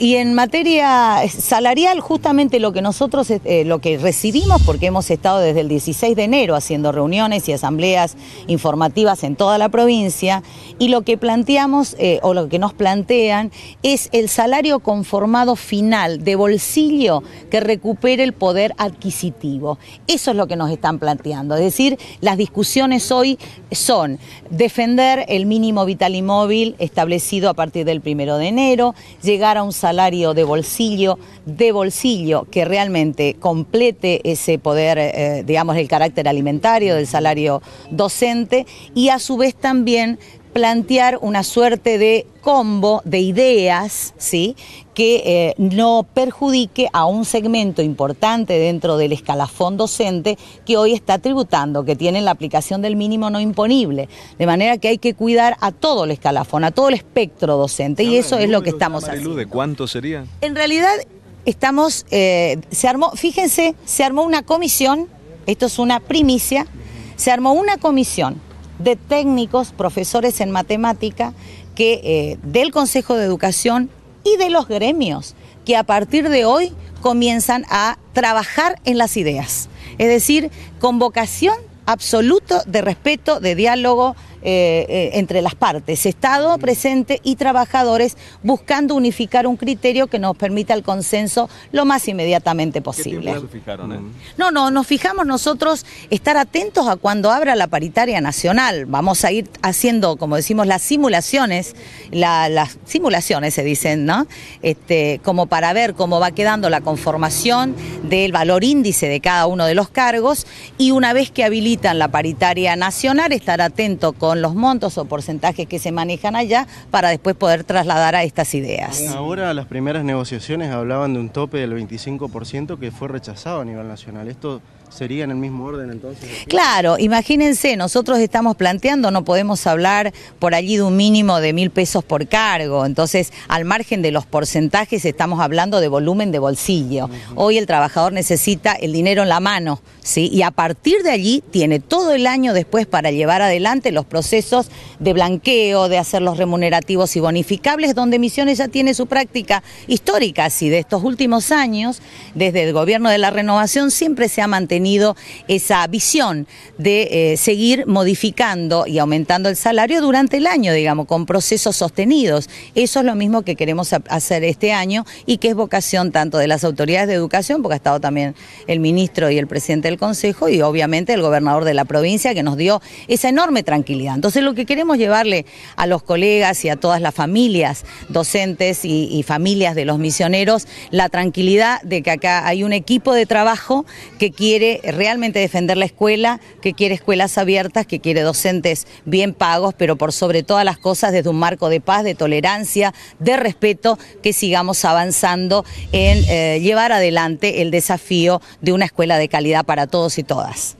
Y en materia salarial, justamente lo que nosotros, eh, lo que recibimos, porque hemos estado desde el 16 de enero haciendo reuniones y asambleas informativas en toda la provincia, y lo que planteamos eh, o lo que nos plantean es el salario conformado final de bolsillo que recupere el poder adquisitivo. Eso es lo que nos están planteando. Es decir, las discusiones hoy son defender el mínimo vital y móvil establecido a partir del primero de enero, llegar a un salario salario de bolsillo, de bolsillo, que realmente complete ese poder, eh, digamos, el carácter alimentario del salario docente y a su vez también plantear una suerte de combo de ideas, ¿sí? que eh, no perjudique a un segmento importante dentro del escalafón docente que hoy está tributando, que tiene la aplicación del mínimo no imponible. De manera que hay que cuidar a todo el escalafón, a todo el espectro docente, y eso es lo que estamos haciendo. ¿De cuánto sería? En realidad estamos, eh, se armó, fíjense, se armó una comisión, esto es una primicia, se armó una comisión de técnicos, profesores en matemática, que eh, del Consejo de Educación y de los gremios, que a partir de hoy comienzan a trabajar en las ideas. Es decir, con vocación absoluto de respeto, de diálogo, eh, eh, entre las partes, Estado presente y trabajadores, buscando unificar un criterio que nos permita el consenso lo más inmediatamente posible. fijaron, eh? mm. No, no, nos fijamos nosotros estar atentos a cuando abra la paritaria nacional. Vamos a ir haciendo, como decimos, las simulaciones, las simulaciones se dicen, ¿no? Este, como para ver cómo va quedando la conformación del valor índice de cada uno de los cargos y una vez que habilitan la paritaria nacional, estar atento con con los montos o porcentajes que se manejan allá para después poder trasladar a estas ideas. Ahora las primeras negociaciones hablaban de un tope del 25% que fue rechazado a nivel nacional. Esto ¿Sería en el mismo orden entonces? Claro, imagínense, nosotros estamos planteando, no podemos hablar por allí de un mínimo de mil pesos por cargo, entonces al margen de los porcentajes estamos hablando de volumen de bolsillo. Hoy el trabajador necesita el dinero en la mano, ¿sí? Y a partir de allí tiene todo el año después para llevar adelante los procesos de blanqueo, de hacerlos remunerativos y bonificables, donde Misiones ya tiene su práctica histórica, así de estos últimos años, desde el gobierno de la renovación siempre se ha mantenido esa visión de eh, seguir modificando y aumentando el salario durante el año, digamos, con procesos sostenidos. Eso es lo mismo que queremos hacer este año y que es vocación tanto de las autoridades de educación, porque ha estado también el ministro y el presidente del Consejo y obviamente el gobernador de la provincia que nos dio esa enorme tranquilidad. Entonces lo que queremos llevarle a los colegas y a todas las familias docentes y familias de los misioneros, la tranquilidad de que acá hay un equipo de trabajo que quiere realmente defender la escuela, que quiere escuelas abiertas, que quiere docentes bien pagos, pero por sobre todas las cosas desde un marco de paz, de tolerancia, de respeto, que sigamos avanzando en eh, llevar adelante el desafío de una escuela de calidad para todos y todas.